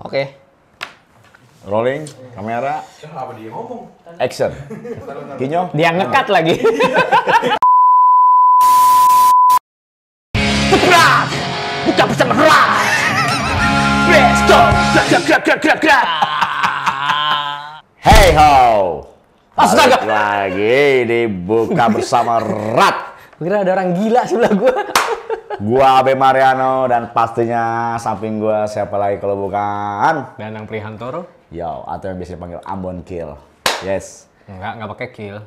Oke. Okay. Rolling, kamera. Action. Kinyo. Dia ngekat nah. lagi. Berat. Buka bersama berat. Let's go. Grab, grab, grab, grab, grab. Hey ho. Astaga. Lagi dibuka bersama Rat. Kira ada orang gila sebelah gua gua Abe Mariano dan pastinya samping gua siapa lagi kalau bukan Danang Prihantoro. Yo, atau yang biasa dipanggil Ambon Kill. Yes. Enggak, enggak pakai kill.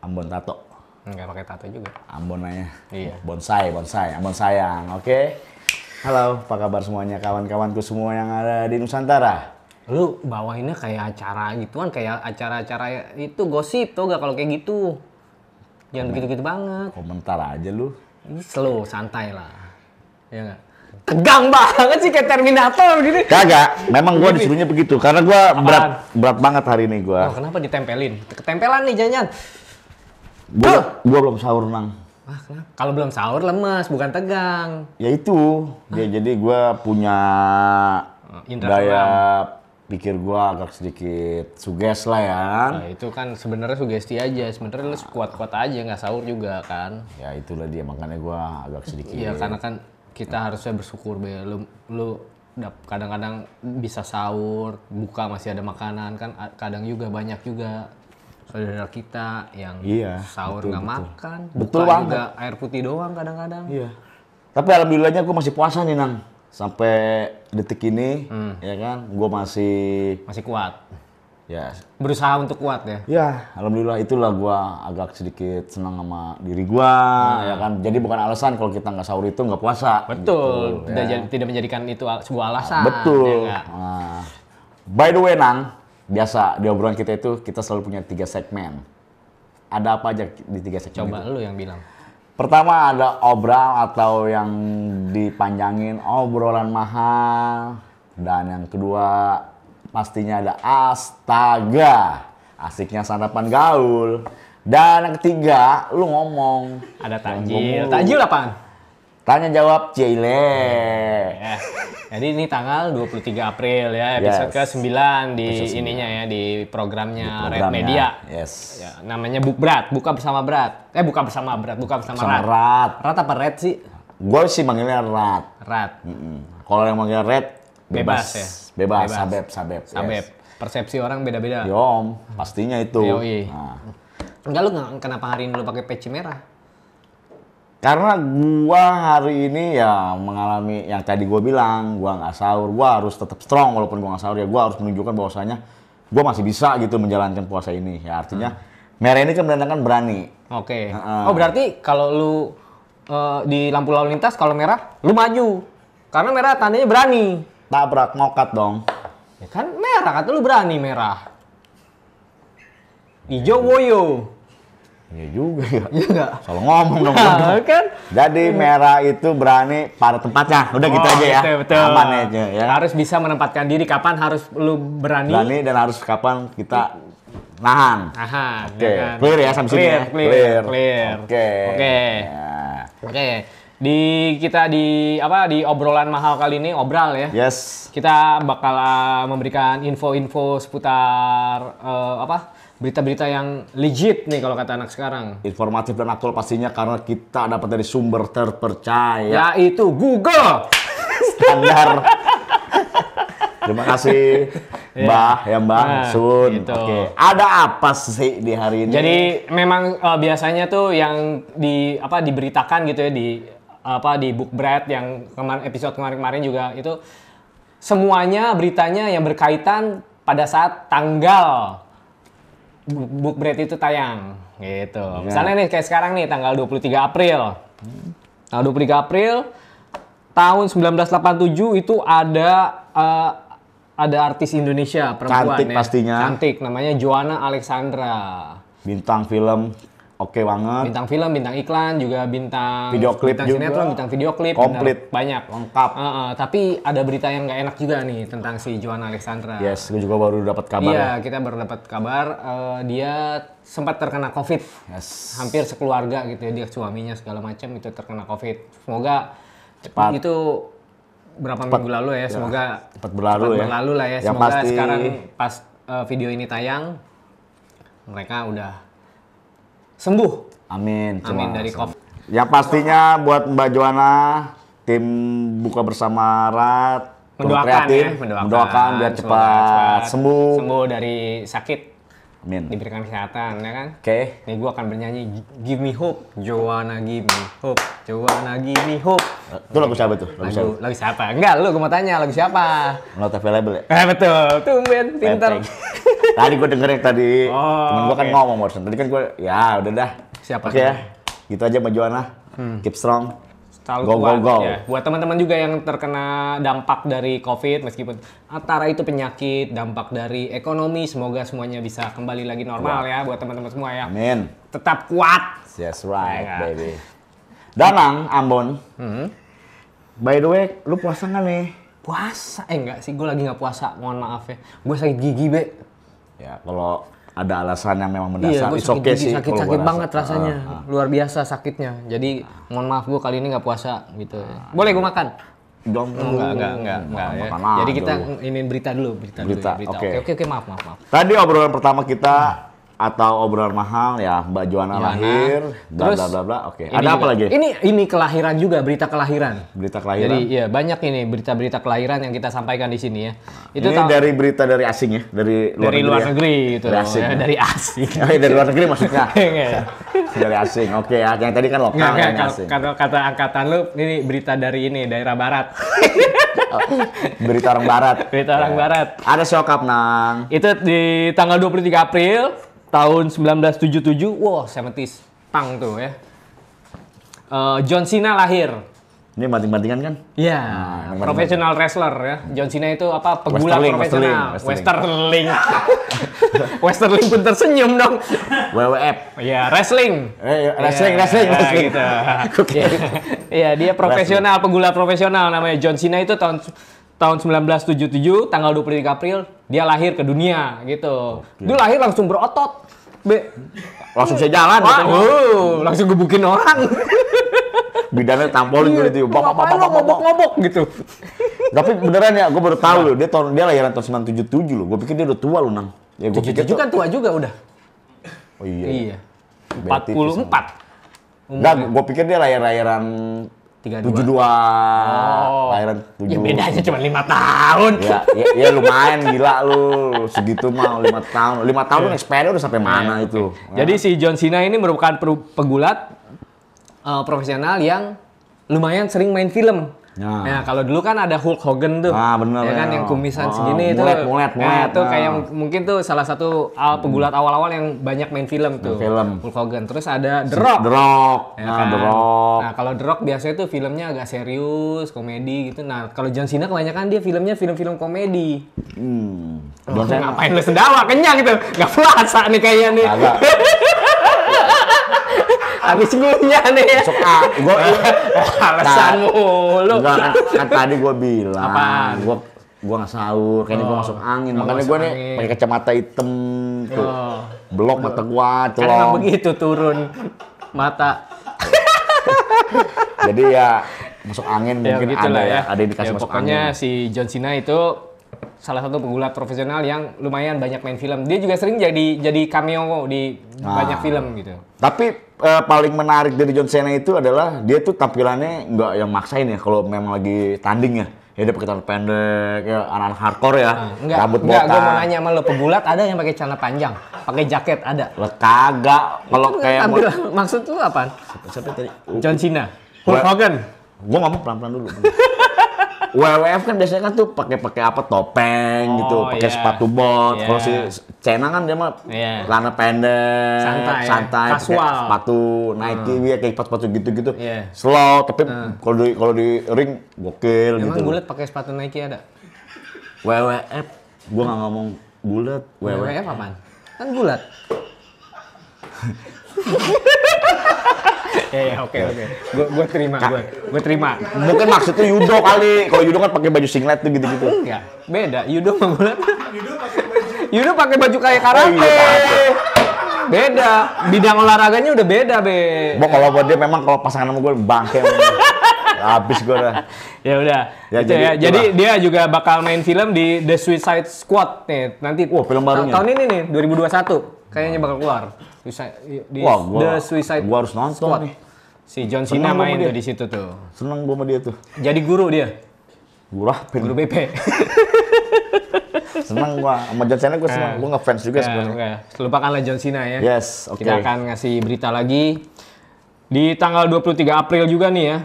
Ambon tato. Enggak pakai tato juga. Ambon aja. Iya. Bonsai, bonsai, Ambon sayang. Oke. Okay? Halo, apa kabar semuanya kawan-kawanku semua yang ada di Nusantara? Lu bawah ini kayak acara gitu kan, kayak acara-acara itu gosip tau gak kalau kayak gitu. Jangan begitu-gitu banget. Komentar aja lu. Ini slow, santai lah. Ya enggak Tegang banget sih kayak Terminator begini. Gitu. Kagak, memang gua disuruhnya begitu karena gua Apaan? berat berat banget hari ini gua. Oh, kenapa ditempelin? Ketempelan nih jajan. Gua, gua belum sahur, Nang. Ah kenapa? Kalau belum sahur lemes, bukan tegang. Ya itu. Ah. Ya jadi gua punya oh, Indra daya pikir gua agak sedikit suges lah ya. Nah, itu kan sebenarnya sugesti aja. Sebenarnya lu kuat-kuat aja nggak sahur juga kan. Ya itulah dia makanya gua agak sedikit. Iya karena kan kita ya. harusnya bersyukur be lu lu kadang-kadang bisa sahur, buka masih ada makanan kan kadang juga banyak juga saudara kita yang iya, sahur nggak makan, betul buka banget. juga air putih doang kadang-kadang. Iya. Tapi alhamdulillahnya gue masih puasa nih Nang sampai detik ini hmm. ya kan gue masih masih kuat ya yes. berusaha untuk kuat ya ya alhamdulillah itulah gue agak sedikit senang sama diri gue hmm. ya kan jadi bukan alasan kalau kita nggak sahur itu nggak puasa betul gitu, tidak ya. tidak menjadikan itu sebuah ah, alasan betul ya nah, by the way nang biasa di obrolan kita itu kita selalu punya tiga segmen ada apa aja di tiga segmen coba itu? lu yang bilang Pertama ada obral atau yang dipanjangin obrolan mahal. Dan yang kedua pastinya ada astaga. Asiknya sarapan gaul. Dan yang ketiga, lu ngomong. Ada tajil. Tajil apaan? Tanya jawab Jayle. Ya. Jadi ini tanggal 23 April ya, episode yes. ke-9 di episode ininya ya di programnya, di programnya Red Media. Yes. Ya, namanya Buk Berat, buka bersama Berat. Eh buka bersama Berat, buka bersama, bersama Rat. Rat. Rat apa Red sih? Gue sih manggilnya Rat. Rat. Mm -mm. Kalau yang manggil Red bebas, bebas ya. Bebas, bebas. sabep, sabep. Sabep. Yes. Persepsi orang beda-beda. Yom, iya, pastinya itu. Yoi. Nah. Enggak lu kenapa hari ini lu pakai peci merah? karena gua hari ini ya mengalami yang tadi gua bilang gua nggak sahur gua harus tetap strong walaupun gua nggak sahur ya gua harus menunjukkan bahwasanya gua masih bisa gitu menjalankan puasa ini ya artinya hmm. merah ini kan menandakan berani oke okay. uh, oh berarti kalau lu uh, di lampu lalu lintas kalau merah lu maju karena merah tandanya berani tabrak ngokat dong ya kan merah kata lu berani merah hijau woyo Iya juga ya. Iya enggak? Salah ngomong dong. Nah, kan. Jadi iya. merah itu berani pada tempatnya. Udah gitu oh, gitu aja ya. Betul, betul. Aman aja ya. Harus bisa menempatkan diri kapan harus lu berani. Berani dan harus kapan kita nahan. Nahan. Oke. Okay. Ya clear ya sampai sini. Clear, ya? clear, clear. Oke. Oke. Ya. Oke. Di kita di apa di obrolan mahal kali ini obral ya. Yes. Kita bakal ah, memberikan info-info seputar uh, apa? berita-berita yang legit nih kalau kata anak sekarang. Informatif dan aktual pastinya karena kita dapat dari sumber terpercaya. Yaitu Google. Standar. Terima kasih iya. Mbah ya Mbah nah, Sun. Gitu. Oke, ada apa sih di hari ini? Jadi memang uh, biasanya tuh yang di apa diberitakan gitu ya di apa di book bread yang kemarin episode kemarin-kemarin juga itu semuanya beritanya yang berkaitan pada saat tanggal book bread itu tayang gitu. Yeah. Misalnya nih kayak sekarang nih tanggal 23 April. Tanggal 23 April tahun 1987 itu ada uh, ada artis Indonesia perempuan Cantik ya. pastinya. Cantik namanya Joanna Alexandra. Bintang film oke okay banget. Bintang film, bintang iklan, juga bintang video klip bintang juga. sinetron, bintang video klip, komplit, banyak, lengkap. Uh, uh, tapi ada berita yang nggak enak juga nih tentang si Joanna Alexandra. Yes, gue juga baru dapat kabar. Iya, ya. kita baru dapat kabar uh, dia sempat terkena COVID. Yes. Hampir sekeluarga gitu ya, dia suaminya segala macam itu terkena COVID. Semoga cepat itu berapa cepat, minggu lalu ya, ya semoga cepat berlalu cepat ya. lah ya, ya semoga pasti. sekarang pas uh, video ini tayang mereka udah sembuh. Amin. Cuma Amin dari COVID. Ya pastinya buat Mbak Joana, tim buka bersama Rat, mendoakan kreatif, ya, mendoakan, mendoakan biar cepat, cepat sembuh. Sembuh dari sakit Amin. Diberikan kesehatan, ya kan? Oke. Okay. Nih gue akan bernyanyi Give Me Hope, Joanna Give Me Hope, Joanna Give Me Hope. Eh, itu lagu siapa tuh? Lagu, lagu, siapa? lagu siapa? Enggak, lu gue mau tanya lagu siapa? Not available ya? Eh, betul. Tumben, pinter. tadi gue dengerin tadi. Oh, Temen gue kan okay. ngomong barusan. Tadi kan gue, ya udah dah. Siapa? Oke okay, ya. Gitu aja sama Joanna. Hmm. Keep strong selalu go, kuat. Go, go. Ya. Buat teman-teman juga yang terkena dampak dari COVID, meskipun antara itu penyakit, dampak dari ekonomi, semoga semuanya bisa kembali lagi normal ya, ya buat teman-teman semua ya. Amin. Tetap kuat. Yes right, ya. baby. Danang, Ambon. Hmm. By the way, lu puasa nggak nih? Puasa? Eh nggak sih, gue lagi nggak puasa. Mohon maaf ya. Gue sakit gigi, Be. Ya, kalau ada alasan yang memang mendasar. Iya, gue sakit, okay sih, sakit, sakit banget rasanya, uh, uh. luar biasa sakitnya. Jadi mohon maaf gue kali ini nggak puasa gitu. Uh, Boleh gue makan? Dong, enggak, enggak, enggak, enggak, ya. Jadi kita ingin ini berita dulu, berita, berita dulu. Ya, berita. Oke, okay. oke, okay, okay, maaf, maaf, maaf. Tadi obrolan pertama kita hmm atau obrolan mahal ya Mbak Juana ya, lahir bla bla bla bla oke ada apa lagi ini ini kelahiran juga berita kelahiran berita kelahiran jadi ya banyak ini berita-berita kelahiran yang kita sampaikan di sini ya itu ini dari berita dari asing ya dari luar dari negeri, luar ya? itu dari asing ya, dari asing oh, ya, dari luar negeri maksudnya iya. dari asing oke ya yang tadi kan lokal Nggak, kan, kata, asing kata, kata angkatan lu ini berita dari ini daerah barat oh, berita orang barat berita orang ya. barat ada sokap nang itu di tanggal 23 April tahun 1977 wow 70s pang tuh ya uh, John Cena lahir ini mati-matian kan? Iya, yeah, nah, profesional wrestler ya. John Cena itu apa? Pegulat profesional. Westerling. Westerling. Westerling pun tersenyum dong. WWF. Iya, yeah, wrestling. wrestling, yeah, iya, iya, wrestling, wrestling. Iya, gitu. Iya, iya, dia profesional, pegulat profesional namanya John Cena itu tahun tahun 1977 tanggal 23 April dia lahir ke dunia gitu. Okay. Dia lahir langsung berotot. Be langsung saya jalan Wah, gitu. oh, langsung gebukin orang. Bidannya tampolin gitu. Bapak bapak bapak ngobok-ngobok gitu. Tapi beneran ya, gue baru tahu nah. loh. Dia tahun dia lahiran tahun 977 loh. Gue pikir dia udah tua loh, Nang. Ya gue pikir juga kan tua juga udah. Oh iya. Iya. 44. Enggak, gue pikir dia lahir-lahiran tujuh dua oh. lahiran ya tujuh ya bedanya cuma lima tahun ya, ya, ya lumayan gila lu segitu mah lima tahun lima tahun yeah. Iya. XPN udah sampai mana yeah, itu okay. ya. jadi si John Cena ini merupakan pegulat uh, profesional yang lumayan sering main film Nah, nah kalau dulu kan ada Hulk Hogan tuh. Nah, bener. Ya kan ya. yang kumisan oh, segini itu. Mulet, mulet, Nah, itu nah. kayak ah. mungkin tuh salah satu uh, pegulat hmm. awal-awal yang banyak main film tuh. film. Hulk Hogan. Terus ada The Rock. The Rock. Ya nah, kan? The Rock. Nah, kalau The Rock biasanya tuh filmnya agak serius, komedi gitu. Nah, kalau John Cena kebanyakan dia filmnya film-film komedi. Hmm. Oh, John Cena. Ngapain lu sendawa kenyang gitu. Gak puasa nih kayaknya nih. Agak habis gunya nih ya. Besok ah, gua alasan nah, mulu. Enggak, kan, kan tadi gua bilang. Apaan? Gua gua enggak sahur, kayaknya oh. gua masuk angin. Gak Makanya gua nih pakai kacamata hitam tuh. Oh. Blok Aduh. mata gua tuh. Kan begitu turun mata. Jadi ya masuk angin ya, mungkin ada ya. ya. Ada dikasih ya, masuk pokoknya angin. Pokoknya si John Cena itu salah satu pegulat profesional yang lumayan banyak main film. Dia juga sering jadi jadi cameo di nah, banyak ah. film gitu. Tapi eh, paling menarik dari John Cena itu adalah dia tuh tampilannya nggak yang maksain ya kalau memang lagi tanding ya. Ya dia pakai celana pendek, ya anak-anak hardcore ya. Nah, enggak, rambut botak. Enggak, gue mau nanya sama lo, pegulat ada yang pakai celana panjang, pakai jaket ada? Lo kagak. Kalau kayak mau... maksud tuh apa? Siapa, siapa tadi? John Cena. Hulk Hogan. Gue ngomong pelan-pelan dulu. WWF kan biasanya kan tuh pakai pakai apa topeng oh, gitu, pakai yeah. sepatu bot. Yeah. Kalau si Cena kan dia mah yeah. Iya. lana pendek, santai, iya. santai kasual, sepatu hmm. Nike hmm. ya kayak sepatu gitu-gitu. Yeah. Slow, tapi hmm. kalau di kalau di ring gokil Emang gitu. Emang bulat pakai sepatu Nike ada? WWF, gua nggak ngomong bulat. WWF, WWF apaan? Kan bulat. ya oke oke gue gue terima gue gue terima mungkin maksudnya Yudo kali kalau Yudo kan pakai baju singlet tuh gitu gitu iya, enggak beda Yudo mau Yudo pakai baju Yudo pakai baju kayak oh, iya, karate beda bidang olahraganya udah beda be Bo, kalau buat dia memang kalau pasangan sama gue bangke habis gue ya udah ya, jadi, ya. jadi dia juga bakal main film di The Suicide Squad nih nanti wah wow, film barunya tahun ini nih 2021 kayaknya bakal keluar Suicide, di, Wah, gua, The Suicide gua harus nonton Squad. Nih. Si John Cena main tuh di situ tuh. Seneng gua sama dia tuh. Jadi guru dia. Guru apa? Guru BP. seneng gua sama John Cena gua eh. seneng Gua ngefans juga nah, sebenarnya. Okay. Lupakanlah John Cena ya. Yes, oke. Okay. Kita akan ngasih berita lagi di tanggal 23 April juga nih ya.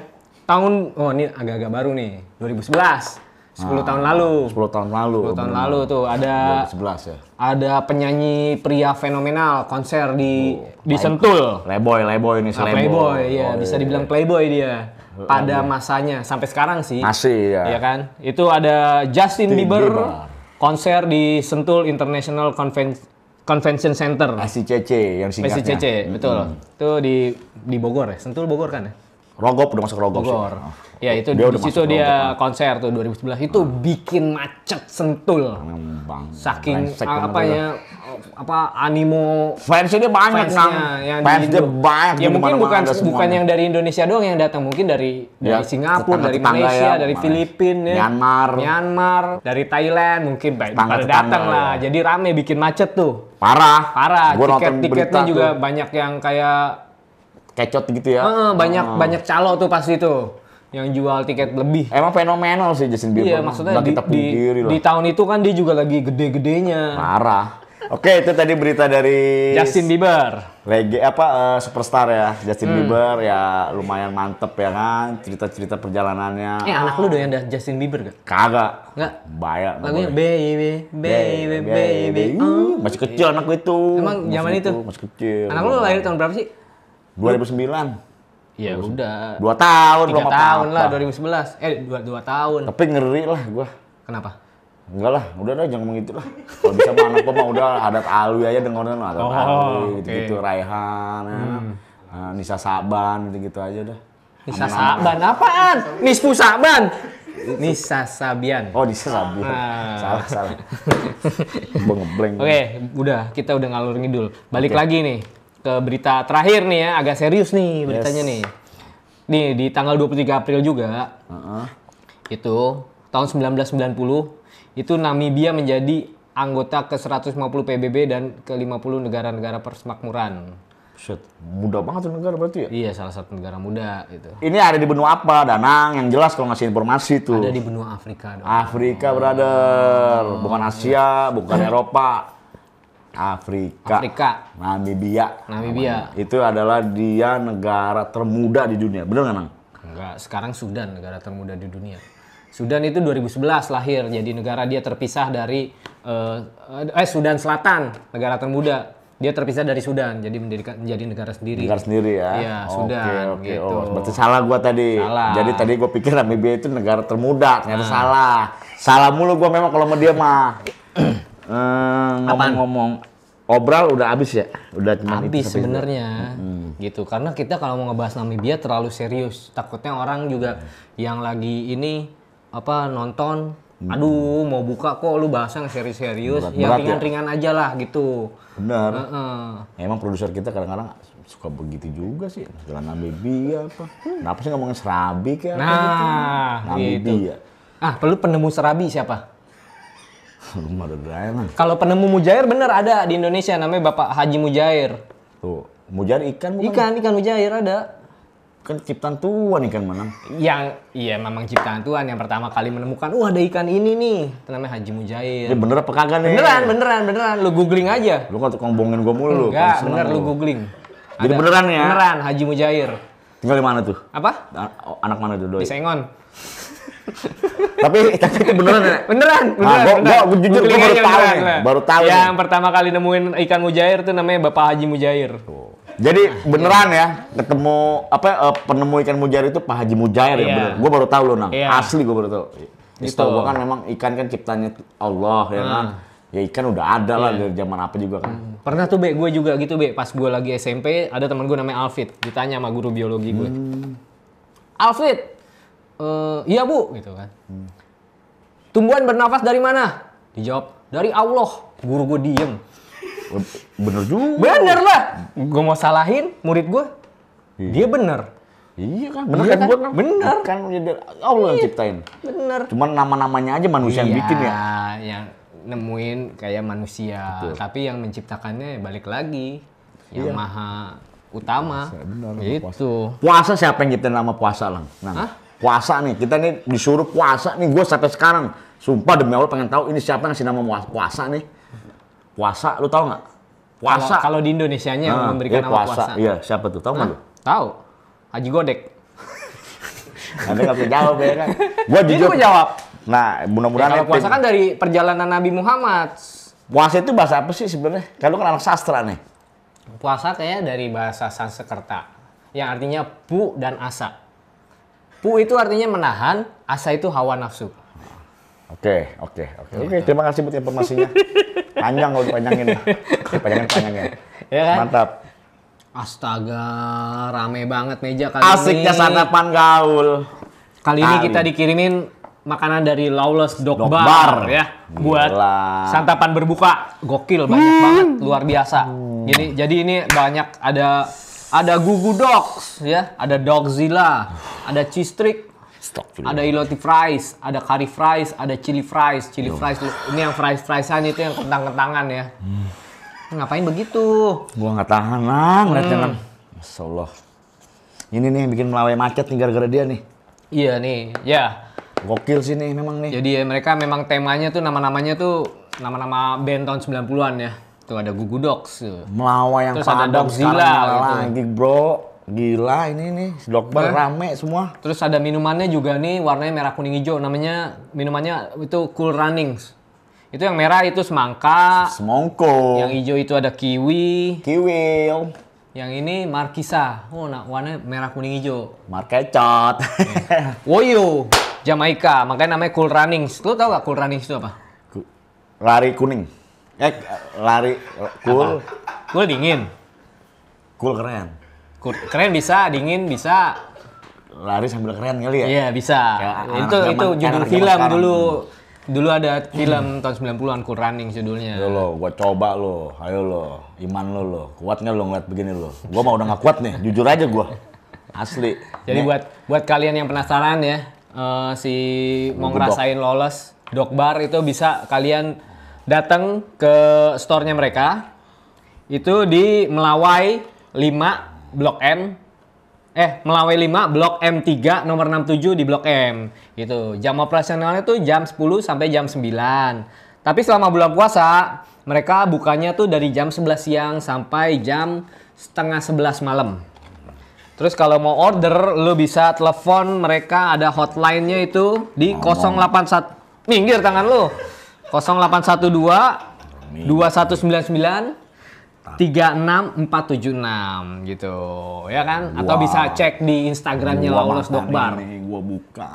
Tahun oh ini agak-agak baru nih, 2011. 10 tahun lalu. sepuluh tahun lalu. sepuluh tahun lalu tuh ada 11 ya. Ada penyanyi pria fenomenal konser di oh, di Sentul. Playboy, Playboy ini ah, Playboy. Playboy, ya oh, bisa iya, dibilang iya. Playboy dia. Pada masanya sampai sekarang sih. Masih ya. Iya kan? Itu ada Justin Bieber, Bieber konser di Sentul International Convention Convention Center. ACCC yang singkatnya. ACCC, betul. Mm -hmm. di di Bogor ya, Sentul Bogor kan ya? Rogop udah masuk Rogop Bogor. sih. Ya itu dia di situ dia Rogop. Ah. konser tuh 2011 itu hmm. bikin macet sentul. bang, Saking ah, apa ya apa animo fans ini banyak kan. Yang dia banyak. Ya, ya mungkin bukan bukan yang dari Indonesia doang yang datang, mungkin dari ya, dari Singapura, dari Malaysia, ya, dari Filipina, ya. Myanmar, Myanmar, dari Thailand mungkin pada datang ya. lah. Jadi rame bikin macet tuh. Parah. Parah. Tiket-tiketnya juga banyak yang kayak kecot gitu ya. Uh, banyak uh. banyak calo tuh pasti itu yang jual tiket lebih. Emang fenomenal sih Justin Bieber. Iya, maksudnya Nggak di, di, di tahun itu kan dia juga lagi gede-gedenya. Parah. Oke, itu tadi berita dari Justin Bieber. Lege apa uh, superstar ya, Justin hmm. Bieber ya lumayan mantep ya kan, cerita-cerita perjalanannya. Eh, oh. anak lu doyan dah Justin Bieber gak? Kagak. Enggak. Bayar. Lagunya baby, baby, baby. baby. Oh. Masih kecil anak gue itu. Emang zaman itu. Masih kecil. Anak lu lahir tahun berapa sih? 2009. Iya udah. Dua tahun. Tiga tahun lah 2011. Eh dua, dua tahun. Tapi ngeri lah gua. Kenapa? Enggak lah, udah deh jangan ngomong itu lah. Kalau bisa mah anak mah udah adat alwi aja dengerin lah, adat oh, alwi gitu-gitu okay. Raihan, ya. hmm. ya, Nisa Saban gitu-gitu aja dah. Nisa Aman Saban apaan? Nisfu Saban. Nisa Sabian. Oh, Nisa Sabian. Ah. Salah, salah. Gue ngeblank. Oke, okay, udah kita udah ngalur ngidul. Balik okay. lagi nih ke berita terakhir nih ya, agak serius nih beritanya yes. nih. Nih di tanggal 23 April juga. Uh -huh. Itu tahun 1990 itu Namibia menjadi anggota ke-150 PBB dan ke-50 negara-negara persemakmuran. Shit, muda banget tuh negara berarti ya? Iya, salah satu negara muda itu. Ini ada di benua apa, Danang? Yang jelas kalau ngasih informasi tuh. Ada di benua Afrika. Dong. Afrika, brother. Bukan Asia, bukan nah. Eropa Afrika, Afrika. Namibia. Namibia. Itu adalah dia negara termuda di dunia. Benar nggak, Nang? Enggak, sekarang Sudan negara termuda di dunia. Sudan itu 2011 lahir, jadi negara dia terpisah dari eh, eh Sudan Selatan, negara termuda. Dia terpisah dari Sudan, jadi menjadi menjadi negara sendiri. Negara sendiri ya? Iya, oh, Sudan. Oke, oke. Gitu. Oh, berarti salah gua tadi. Salah. Jadi tadi gua pikir Namibia itu negara termuda, ternyata nah. salah. Salah mulu gua memang kalau sama dia mah. Eh, ngomong-ngomong obral udah abis ya? Udah cuma habis sebenarnya. Hmm. Gitu. Karena kita kalau mau ngebahas Namibia terlalu serius. Takutnya orang juga hmm. yang lagi ini apa nonton hmm. aduh mau buka kok lu bahasa yang serius-serius yang ringan-ringan ya. aja lah gitu benar uh -uh. emang produser kita kadang-kadang suka begitu juga sih jalan Namibia apa kenapa sih ngomongin serabi kayak gitu? nah, gitu. Namibia gitu. ah perlu penemu serabi siapa Kalau penemu Mujair bener ada di Indonesia namanya Bapak Haji Mujair. Tuh, Mujair ikan bukan? Ikan, ikan Mujair ada. Kan ciptaan Tuhan ikan mana? Yang iya memang ciptaan Tuhan yang pertama kali menemukan, wah ada ikan ini nih. Itu namanya Haji Mujair. Ini bener apa kagak nih? Beneran, beneran, beneran. Lu googling aja. Lu kan tukang bohongin gua mulu lu. Enggak, bener lu googling. Ada. Jadi beneran ya? Beneran Haji Mujair. Tinggal di mana tuh? Apa? Anak mana tuh doi? Di Sengon tapi tapi itu beneran ya? beneran ah, beneran, nah, beneran. Gua, jujur gue baru tahu nih baru tahu yang nih. pertama kali nemuin ikan mujair itu namanya Bapak Haji Mujair oh. jadi beneran ya ketemu apa uh, penemu ikan mujair itu Pak Haji Mujair yeah. ya iya. bener gue baru tahu loh nang yeah. asli gue baru tahu ya, itu gue kan memang ikan kan ciptanya Allah ya kan? hmm. kan ya ikan udah ada lah yeah. dari zaman apa juga kan. Hmm. Pernah tuh be gue juga gitu be pas gue lagi SMP ada teman gue namanya Alfit ditanya sama guru biologi gue. Hmm. Alfit, Uh, iya bu gitu kan hmm. tumbuhan bernafas dari mana dijawab dari Allah guru gue diem bener juga bener lah gue mau salahin murid gue iya. dia bener Iya kan, bener kan, kan? bener kan Allah yang iya, ciptain. Bener. Cuman nama-namanya aja manusia iya, yang bikin ya. Yang nemuin kayak manusia, Betul. tapi yang menciptakannya balik lagi yang iya. maha utama. Puasa, bener, itu. Puasa. siapa yang ciptain nama puasa lang? Nah. Hah? puasa nih kita nih disuruh puasa nih gue sampai sekarang sumpah demi allah pengen tahu ini siapa yang ngasih nama puasa nih puasa lu tau nggak puasa kalau di Indonesia nya nah, memberikan iya, nama puasa. puasa iya siapa tuh tau nggak nah, lu tahu Haji Godek Anda nggak bisa jawab ya kan gue jujur gue jawab nah mudah-mudahan ya, puasa kan dari perjalanan Nabi Muhammad puasa itu bahasa apa sih sebenarnya kalau kan anak sastra nih puasa kayaknya dari bahasa Sanskerta yang artinya pu dan asa Pu itu artinya menahan, asa itu hawa nafsu. Oke, oke, oke. Oke, terima kasih buat informasinya. Panjang kalau dipanjangin. Dipanjangin, panjangnya. Ya kan? Mantap. Astaga, rame banget meja kali Asiknya ini. Asiknya sarapan gaul. Kali, kali ini kita dikirimin makanan dari Lawless Dog, Dog Bar, Bar ya Gila. buat santapan berbuka. Gokil banyak hmm. banget, luar biasa. Hmm. Jadi jadi ini banyak ada ada Gugu Dogs ya, ada Dogzilla, ada Cheese Trick, ada Iloti Fries, ada Curry Fries, ada Chili Fries, Chili Fries ini yang fries friesan itu yang kentang-kentangan ya. Hmm. Ngapain begitu? Gua nggak tahan lah ngeliatnya hmm. kan. Masya Ini nih yang bikin Melawai macet nih gara-gara dia nih. Iya nih, ya. Gokil sih nih memang nih. Jadi ya, mereka memang temanya tuh nama-namanya tuh nama-nama band tahun 90-an ya itu ada Gugu Dogs. Melawa yang Terus ada Dogzilla gitu. lagi bro. Gila ini nih, dokter nah. rame semua. Terus ada minumannya juga nih warnanya merah kuning hijau namanya minumannya itu Cool Runnings. Itu yang merah itu semangka. Semongko. Yang hijau itu ada kiwi. Kiwi. Yang ini markisa. Oh, nah, warna merah kuning hijau. Markecot. Woyo, Jamaika. Makanya namanya Cool Runnings. Lu tau gak Cool Runnings itu apa? Lari kuning. Eh, lari cool. Cool dingin. Cool keren. Cool. Keren bisa, dingin bisa. Lari sambil keren kali ya? Iya, bisa. Kayak itu itu judul film dulu. Dulu ada film hmm. tahun 90-an Cool Running judulnya. Ya lo, gua coba lo. Ayo lo, iman lo lo. Kuat nggak lo ngeliat begini lo? Gua mau udah nggak kuat nih, jujur aja gua. Asli. Jadi Nih. buat buat kalian yang penasaran ya, uh, si mau ngerasain lolos, Dokbar itu bisa kalian datang ke store-nya mereka itu di Melawai 5 Blok M eh Melawai 5 Blok M3 nomor 67 di Blok M gitu. Jam operasionalnya tuh jam 10 sampai jam 9. Tapi selama bulan puasa mereka bukanya tuh dari jam 11 siang sampai jam setengah 11 malam. Terus kalau mau order lu bisa telepon mereka ada hotline-nya itu di 081 minggir tangan lu. 0812 2199 36476 gitu ya kan wow. atau bisa cek di Instagramnya Laulos Dokbar ini gua buka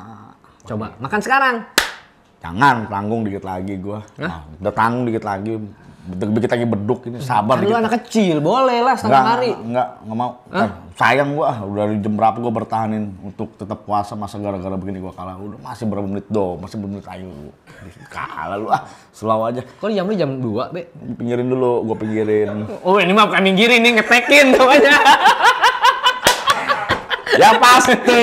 coba makan sekarang jangan tanggung dikit lagi gua Hah? Nah, udah tanggung dikit lagi kita lagi beduk ini sabar Lu anak kecil, boleh lah setengah enggak, hari. Enggak, enggak mau. Hah? Eh, sayang gua ah, udah dari jam berapa gua bertahanin untuk tetap puasa masa gara-gara begini gua kalah. Udah masih berapa menit do, masih berapa menit ayo. Kalah lu ah, slow aja. Kok jam lu jam 2, Be? Pinggirin dulu, gua pinggirin. Oh, ini mah bukan pinggirin, ini ngetekin namanya. ya pasti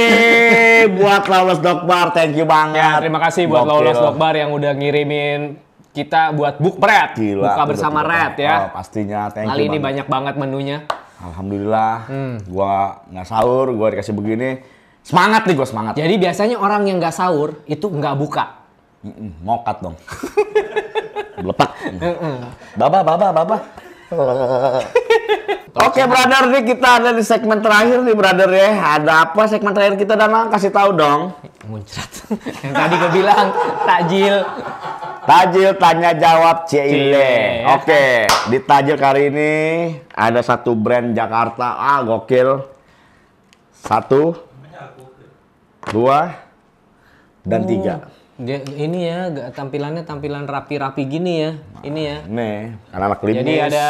buat Lawless Dog thank you banget. Ya, terima kasih buat Lawless Dog yang udah ngirimin kita buat book bread, Gila, buka bersama betul, Red ya. Oh, pastinya, thank Kali you. Kali ini banyak banget menunya. Alhamdulillah, hmm. gua nggak sahur, gua dikasih begini. Semangat nih gua semangat. Jadi biasanya orang yang nggak sahur itu nggak buka. mokat dong. Lepak. Baba, baba, baba. Oke, okay, brother, nih kita ada di segmen terakhir nih, brother ya. Ada apa segmen terakhir kita dan kasih tahu dong. Muncrat. Yang tadi gue bilang takjil. Tajil tanya jawab Cile. E. Oke, okay. di Tajil kali ini ada satu brand Jakarta. Ah, gokil. Satu, dua, dan oh, tiga. Dia ini ya, tampilannya tampilan rapi-rapi gini ya. Ini ya. Nih, anak-anak klinis. Jadi ada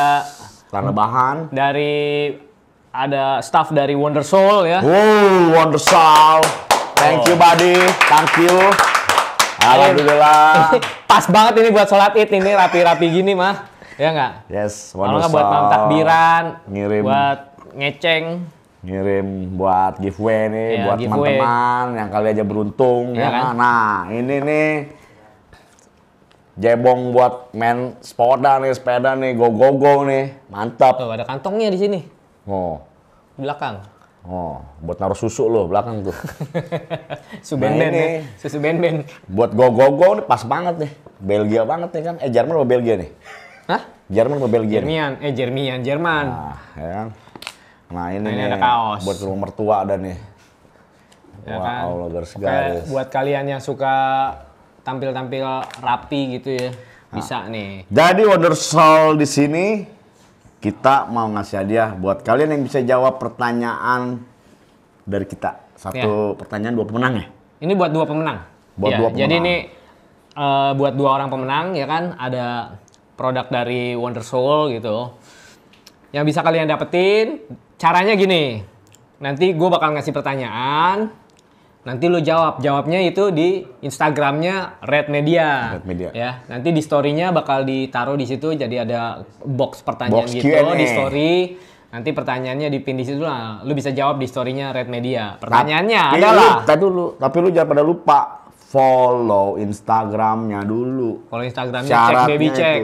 karena Bahan. Dari ada staff dari Wonder Soul ya. Wow, Wonder Soul. Thank you, oh. buddy. Thank you. Alhamdulillah. Pas banget ini buat sholat id ini rapi-rapi gini mah. Ya nggak? Yes. Kalau nggak buat malam takbiran, ngirim buat ngeceng, ngirim buat giveaway nih, ya, buat teman-teman yang kali aja beruntung ya, ya kan? Nah, ini nih jebong buat main sepeda nih, sepeda nih, go-go-go nih. Mantap. Tuh, oh, ada kantongnya di sini. Oh. belakang. Oh, buat naruh susu loh belakang tuh. Nah, susu ben ben, nih. susu benben Buat go-go-go nih pas banget nih. Belgia banget nih kan. Eh Jerman apa Belgia nih? Hah? Jerman apa Belgia? Jermian, nih? eh Jermian, Jerman. Nah, ya kan. Nah ini, nah, ini nih, ada kaos. buat rumah mertua ada nih. Ya Wah, kan? Allah garis-garis. Buat kalian yang suka tampil-tampil rapi gitu ya. Bisa nah. nih. Jadi Wonder Soul di sini kita mau ngasih hadiah buat kalian yang bisa jawab pertanyaan dari kita. Satu ya. pertanyaan dua pemenang ya. Ini buat dua pemenang. Buat ya, dua pemenang. Jadi ini uh, buat dua orang pemenang ya kan ada produk dari Wonder Soul gitu. Yang bisa kalian dapetin caranya gini. Nanti gue bakal ngasih pertanyaan, Nanti lu jawab. Jawabnya itu di Instagramnya Red Media. Red Media. Ya, nanti di Storynya bakal ditaruh di situ. Jadi ada box pertanyaan box gitu di story. Nanti pertanyaannya dipin di situ lah. Lu bisa jawab di Storynya Red Media. Pertanyaannya tapi iya, adalah. Lu, lu, tapi lu jangan pada lupa follow Instagramnya dulu. Follow Instagramnya cek baby cek.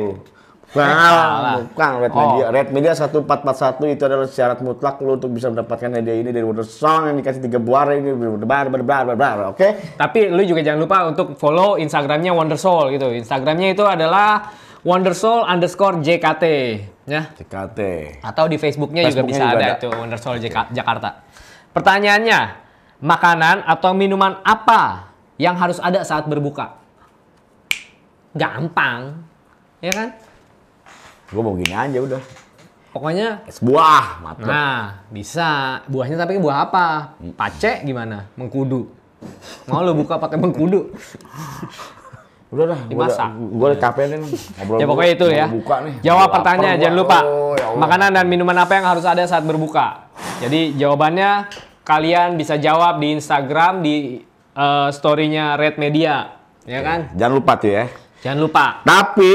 Nah, bukan Red oh. Media. Red Media 1441 itu adalah syarat mutlak lo untuk bisa mendapatkan hadiah ini dari Wonder Song yang dikasih tiga buah ini berbar berbar berbar, oke? Okay? Tapi lu juga jangan lupa untuk follow Instagramnya Wonder Soul gitu. Instagramnya itu adalah Wonder Soul underscore JKT, ya? JKT. Atau di Facebooknya, Facebooknya juga bisa juga ada, ada itu Wonder Soul okay. Jakarta. Pertanyaannya, makanan atau minuman apa yang harus ada saat berbuka? Gampang, ya kan? gue mau gini aja udah pokoknya es buah matlo. nah bisa buahnya tapi buah apa mm. pace gimana mengkudu mau lo buka pakai mengkudu udah dah dimasak gue udah capek nih ngobrol ya pokoknya itu ya buka nih jawab pertanyaan jangan lupa oh, ya makanan dan minuman apa yang harus ada saat berbuka jadi jawabannya kalian bisa jawab di Instagram di uh, storynya Red Media ya kan jangan lupa tuh ya jangan lupa tapi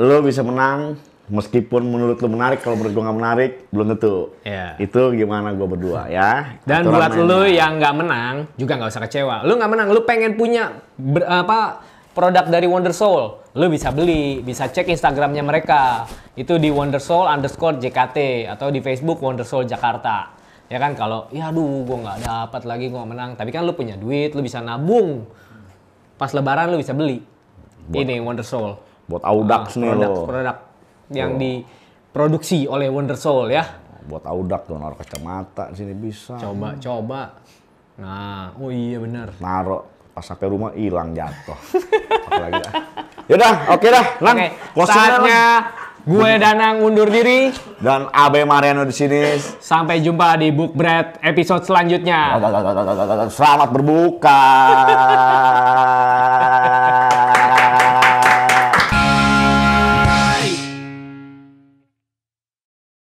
lo bisa menang meskipun menurut lu menarik kalau menurut gua nggak menarik belum tentu yeah. itu gimana gua berdua ya dan buat mainnya. lu yang nggak menang juga nggak usah kecewa lu nggak menang lu pengen punya ber, apa produk dari Wonder Soul lu bisa beli bisa cek Instagramnya mereka itu di Wonder Soul underscore JKT atau di Facebook Wonder Soul Jakarta ya kan kalau ya aduh gua nggak dapat lagi gua gak menang tapi kan lu punya duit lu bisa nabung pas lebaran lu bisa beli buat, ini Wonder Soul buat Audax ah, nih lo produk yang oh. diproduksi oleh Wonder Soul ya. Buat audak naruh kacamata di sini bisa. Coba coba. Nah, oh iya benar. Naruh pas sampai rumah hilang jatuh. Apalagi dah. Yaudah, oke dah. Lang, okay. saatnya gue Danang undur diri dan AB Mariano di sini. Sampai jumpa di Book Bread episode selanjutnya. Selamat berbuka.